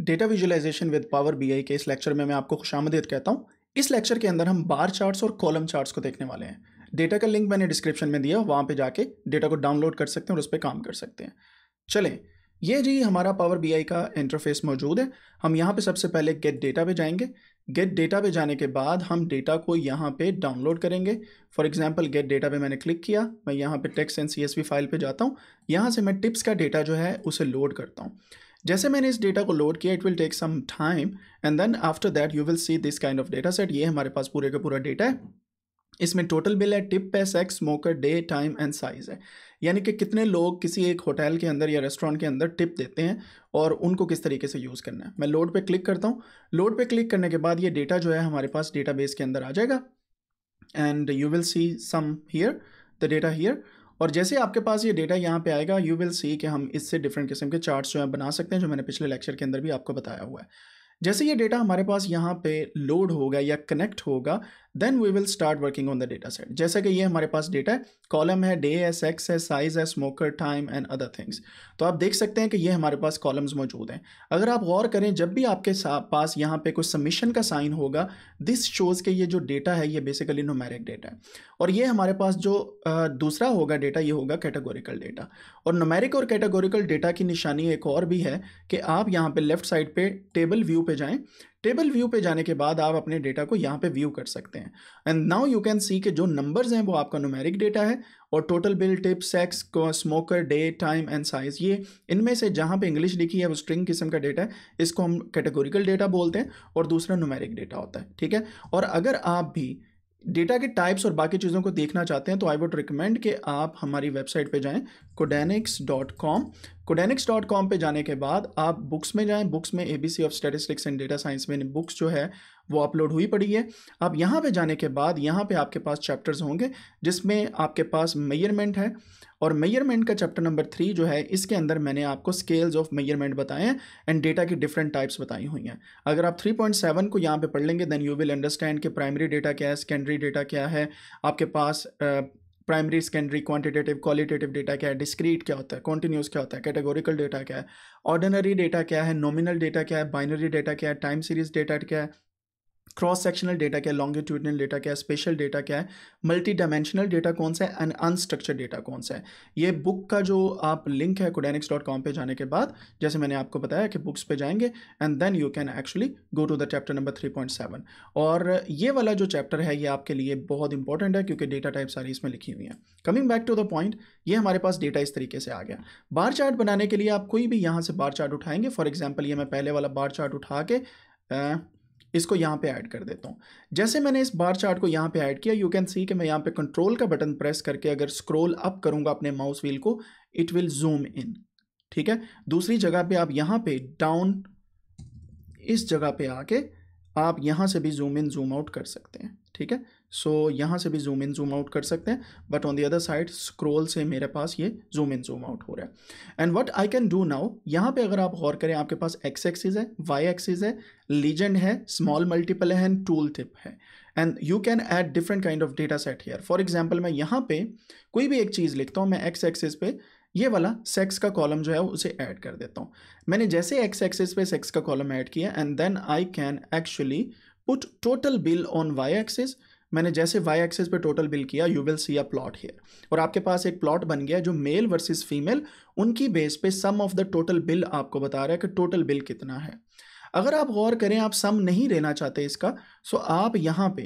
data visualization with Power B के इस lecture में मैं आपको खुश कहता हूँ इस लेक्चर के अंदर हम बार चार्ट्स और कॉलम चार्ट्स को देखने वाले हैं डेटा का लिंक मैंने डिस्क्रिप्शन में दिया वहाँ पे जाके डेटा को डाउनलोड कर सकते हैं और उस पर काम कर सकते हैं चलें ये जी हमारा पावर बी का इंटरफेस मौजूद है हम यहाँ पर सबसे पहले गेट डेटा पे जाएंगे गेट डेटा पे जाने के बाद हम डेटा को यहाँ पे डाउनलोड करेंगे फॉर एग्जाम्पल गेट डेटा पे मैंने क्लिक किया मैं यहाँ पे टेक्स एंड सी फाइल पे जाता हूँ यहाँ से मैं टिप्स का डेटा जो है उसे लोड करता हूँ जैसे मैंने इस डेटा को लोड किया it will take some time and then after that you will see this kind of data set ये हमारे पास पूरे का पूरा डेटा है इसमें टोटल बिल है टिप पे sex smoker day time and size है यानी कि कितने लोग किसी एक होटल के अंदर या रेस्टोरेंट के अंदर टिप देते हैं और उनको किस तरीके से यूज़ करना है मैं लोड पे क्लिक करता हूँ लोड पे क्लिक करने के बाद ये डेटा जो है हमारे पास डेटाबेस के अंदर आ जाएगा and you will see some here the data here और जैसे आपके पास ये डेटा यहाँ पे आएगा यू विल सी कि हम इससे डिफरेंट किस्म के चार्ट्स जो हैं बना सकते हैं जो मैंने पिछले लेक्चर के अंदर भी आपको बताया हुआ है जैसे ये डेटा हमारे पास यहाँ पे लोड होगा या कनेक्ट होगा then we will start working on the data set जैसे कि ये हमारे पास डेटा है कॉलम है डे है सेक्स है साइज है smoker time and other things तो आप देख सकते हैं कि ये हमारे पास कॉलम्स मौजूद हैं अगर आप गौर करें जब भी आपके पास यहाँ पे कोई सबमिशन का साइन होगा दिस शोज़ के ये जो डेटा है ये बेसिकली नोमेरिक डेटा है और ये हमारे पास जो दूसरा होगा डेटा ये होगा कैटेगोरिकल डेटा और नोमेरिक और कैटेगोरिकल डेटा की निशानी एक और भी है कि आप यहाँ पर लेफ्ट साइड पर टेबल व्यू पर जाएँ टेबल व्यू पे जाने के बाद आप अपने डेटा को यहाँ पे व्यू कर सकते हैं and now you can see कि जो नंबर्स हैं वो आपका नोमेरिक डेटा है और total bill tip sex smoker day time and size ये इनमें से जहाँ पे इंग्लिश लिखी है वो स्ट्रिंग किस्म का डेटा है इसको हम कैटेगोरिकल डेटा बोलते हैं और दूसरा नोमेरिक डेटा होता है ठीक है और अगर आप भी डेटा के टाइप्स और बाकी चीज़ों को देखना चाहते हैं तो आई वुड रिकमेंड कि आप हमारी वेबसाइट पे जाएं Codanics dot com Codanics dot com पर जाने के बाद आप बुक्स में जाएं बुक्स में A B C of statistics and data science में बुक्स जो है वो अपलोड हुई पड़ी है आप यहाँ पे जाने के बाद यहाँ पे आपके पास चैप्टर्स होंगे जिसमें आपके पास मेयरमेंट है और मेयरमेंट का चैप्टर नंबर थ्री जो है इसके अंदर मैंने आपको स्केल्स ऑफ मेयरमेंट बताए हैं एंड डेटा की डिफरेंट टाइप्स बताई हुई हैं अगर आप 3.7 को यहाँ पे पढ़ लेंगे देन यू विल अंडरस्टैंड कि प्राइमरी डेटा क्या है सेकेंडरी डेटा क्या है आपके पास primary secondary quantitative qualitative data क्या है डिस्क्रीट क्या होता है कॉन्टीन्यूस क्या होता है कैटेगोरिकल डेटा क्या है ऑर्डिनरी डेटा क्या है नॉमिनल डेटा क्या है बाइनरी डेटा क्या है टाइम सीरीज डेटा क्या है क्रॉस सेक्शनल डेटा क्या है लॉन्गिट्यूडनल डेटा क्या है स्पेशल डेटा क्या है मल्टी डायमेंशनल डेटा कौन सा है एंड अनस्ट्रक्चर्ड डेटा कौन सा है ये बुक का जो आप लिंक है कोडेनिक्स डॉट कॉम पर जाने के बाद जैसे मैंने आपको बताया कि बुक्स पे जाएंगे and then you can actually go to the chapter number three point seven और ये वाला जो चैप्टर है ये आपके लिए बहुत इंपॉर्टेंट है क्योंकि डेटा टाइप सारी इसमें लिखी हुई है coming back to the point ये हमारे पास डेटा इस तरीके से आ गया बार चार्ट बनाने के लिए आप कोई भी यहाँ से बार चार्ट उठाएंगे फॉर एग्जाम्पल ये मैं पहले वाला बार चार्ट उठा के इसको यहाँ पे ऐड कर देता हूँ जैसे मैंने इस बार चार्ट को यहाँ पे ऐड किया यू कैन सी कि मैं यहाँ पे कंट्रोल का बटन प्रेस करके अगर स्क्रोल अप करूँगा अपने माउस व्हील को इट विल जूम इन ठीक है दूसरी जगह पे आप यहाँ पे डाउन इस जगह पे आके आप यहाँ से भी जूम इन जूम आउट कर सकते हैं ठीक है सो so, यहाँ से भी जूम इन जूम आउट कर सकते हैं but on the other side scroll से मेरे पास ये जूम इन जूम आउट हो रहा है and what I can do now यहाँ पे अगर आप गौर करें आपके पास एक्स एक्सिस है वाई एक्सिस है लीजेंड है स्मॉल मल्टीपल है एंड टूल टिप है and you can add different kind of data set here for example मैं यहाँ पे कोई भी एक चीज़ लिखता हूँ मैं एक्स एक्सिस पे ये वाला सेक्स का कॉलम जो है उसे ऐड कर देता हूँ मैंने जैसे एक्स एक्सिस पे सेक्स का कॉलम ऐड किया and then I can actually put total bill on Y axis मैंने जैसे वाई एक्सेस पे टोटल बिल किया you will see a plot here और आपके पास एक प्लॉट बन गया जो मेल वर्सेस फीमेल उनकी बेस पे sum of the total bill आपको बता रहा है कि टोटल बिल कितना है अगर आप गौर करें आप सम नहीं लेना चाहते इसका सो आप यहाँ पे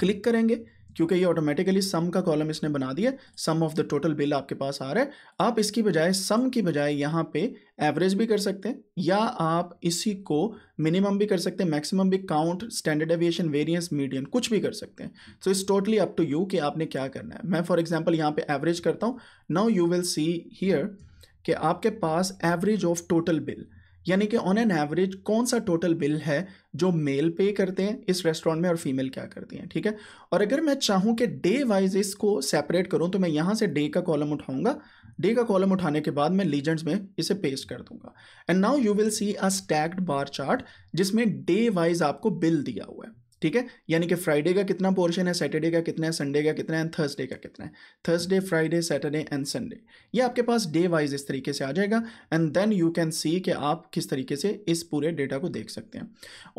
क्लिक करेंगे क्योंकि ये ऑटोमेटिकली सम का कॉलम इसने बना दिया sum of the total bill आपके पास आ रहा है आप इसकी बजाय सम की बजाय यहाँ पे एवरेज भी कर सकते हैं या आप इसी को मिनिमम भी कर सकते हैं मैक्सिमम भी count standard deviation variance medium कुछ भी कर सकते हैं so it's totally up to you कि आपने क्या करना है मैं फॉर एग्जाम्पल यहाँ पे एवरेज करता हूँ now you will see here कि आपके पास एवरेज ऑफ टोटल बिल यानी कि ऑन एन एवरेज कौन सा टोटल बिल है जो मेल पे करते हैं इस रेस्टोरेंट में और फीमेल क्या करती हैं ठीक है और अगर मैं चाहूँ कि डे वाइज इसको सेपरेट करूँ तो मैं यहाँ से डे का कॉलम उठाऊँगा डे का कॉलम उठाने के बाद मैं लीजेंड्स में इसे पेस्ट कर दूंगा and now you will see a stacked bar chart जिसमें डे वाइज आपको बिल दिया हुआ है ठीक है यानी कि फ्राइडे का कितना पोर्शन है सैटरडे का कितना है संडे का कितना है थर्सडे का कितना है Thursday Friday Saturday and Sunday ये आपके पास डे वाइज इस तरीके से आ जाएगा and then you can see कि आप किस तरीके से इस पूरे डेटा को देख सकते हैं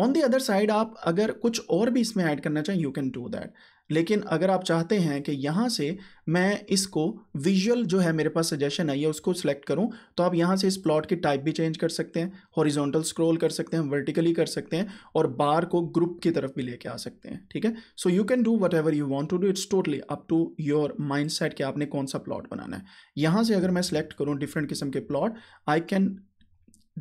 ऑन दी अदर साइड आप अगर कुछ और भी इसमें ऐड करना चाहें यू कैन डू दैट लेकिन अगर आप चाहते हैं कि यहाँ से मैं इसको विजुअल जो है मेरे पास सजेशन आई है उसको सिलेक्ट करूँ तो आप यहाँ से इस प्लॉट की टाइप भी चेंज कर सकते हैं हॉरिजॉन्टल स्क्रॉल कर सकते हैं वर्टिकली कर सकते हैं और बार को ग्रुप की तरफ भी लेके आ सकते हैं ठीक है so you can do whatever you want to do it's totally up to your mindset कि आपने कौन सा प्लॉट बनाना है यहाँ से अगर मैं सेलेक्ट करूँ डिफरेंट किस्म के plot I can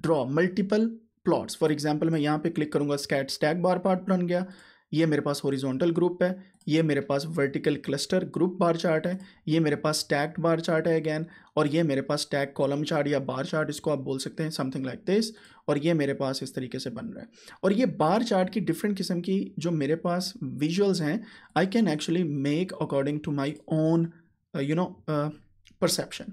draw multiple plots for example मैं यहाँ पे क्लिक करूँगा स्कैट स्टैक बार पार्ट बन गया ये मेरे पास हॉरिजॉन्टल ग्रुप है ये मेरे पास vertical cluster group bar chart है ये मेरे पास टैक्ड बार चार्ट है अगैन और ये मेरे पास टैग कॉलम चार्ट या बार चार्ट इसको आप बोल सकते हैं समथिंग लाइक दिस और ये मेरे पास इस तरीके से बन रहा है और ये बार चार्ट की डिफरेंट किस्म की जो मेरे पास विजुअल्स हैं I can actually make according to my own you know perception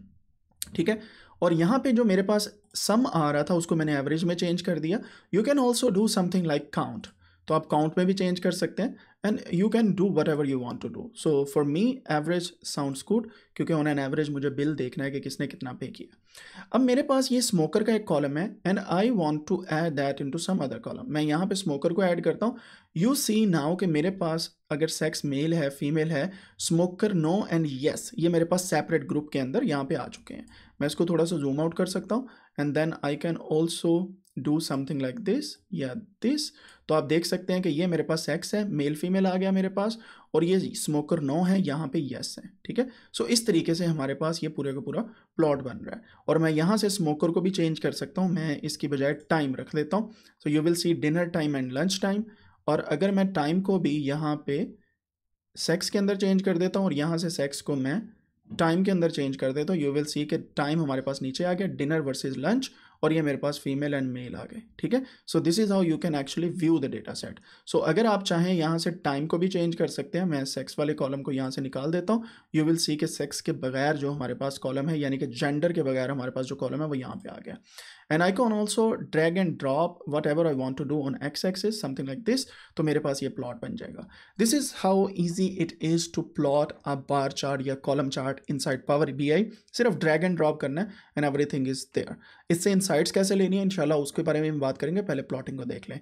ठीक है और यहाँ पे जो मेरे पास सम आ रहा था उसको मैंने एवरेज में चेंज कर दिया you can also do something like count तो आप काउंट में भी चेंज कर सकते हैं and you can do whatever you want to do so for me average sounds good क्योंकि ऑन एन एवरेज मुझे बिल देखना है कि किसने कितना पे किया अब मेरे पास ये स्मोकर का एक कॉलम है and I want to add that into some other column मैं यहाँ पे स्मोकर को ऐड करता हूँ यू सी नाउ कि मेरे पास अगर सेक्स मेल है फीमेल है स्मोकर नो एंड येस ये मेरे पास सेपरेट ग्रुप के अंदर यहाँ पे आ चुके हैं मैं इसको थोड़ा सा जूम आउट कर सकता हूँ and then I can also do something like this या दिस तो आप देख सकते हैं कि ये मेरे पास सेक्स है मेल फीमेल आ गया मेरे पास और ये स्मोकर नो है यहाँ पे यस है ठीक है सो इस तरीके से हमारे पास ये पूरे का पूरा प्लॉट बन रहा है और मैं यहाँ से स्मोकर को भी चेंज कर सकता हूँ मैं इसकी बजाय टाइम रख देता हूँ so you will see dinner time and lunch time और अगर मैं टाइम को भी यहाँ पे सेक्स के अंदर चेंज कर देता हूँ और यहाँ से सेक्स को मैं टाइम के अंदर चेंज कर देता हूँ यू विल सी के टाइम हमारे पास नीचे आ गया डिनर वर्सेज लंच और ये मेरे पास फीमेल एंड मेल आ गए ठीक है so this is how you can actually view the data set सो अगर आप चाहें यहाँ से टाइम को भी चेंज कर सकते हैं मैं सेक्स वाले कॉलम को यहाँ से निकाल देता हूँ यू विल सी के सेक्स के बगैर जो हमारे पास कॉलम है यानी कि जेंडर के बगैर हमारे पास जो कॉलम है वो यहाँ पे आ गया and I can also drag and drop whatever I want to do on X axis something like this तो मेरे पास ये प्लॉट बन जाएगा this is how easy it is to plot a bar chart या column chart inside Power B I सिर्फ drag and drop करना है and everything is there इससे इन साइड्स कैसे लेनी है इनशाला उसके बारे में हम बात करेंगे पहले प्लॉटिंग को देख लें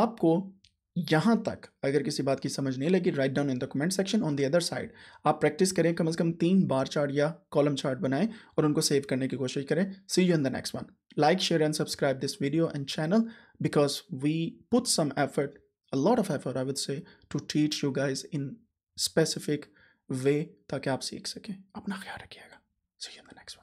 आपको यहाँ तक अगर किसी बात की समझ नहीं लगी write down in the comment section on the other side आप प्रैक्टिस करें कम से कम तीन बार चार्ट या कॉलम चार्ट बनाएं और उनको सेव करने की कोशिश करें see you in the next one like share and subscribe this video and channel because we put some effort a lot of effort I would say to teach you guys in specific way ताकि आप सीख सकें अपना ख्याल रखिएगा see you in the next one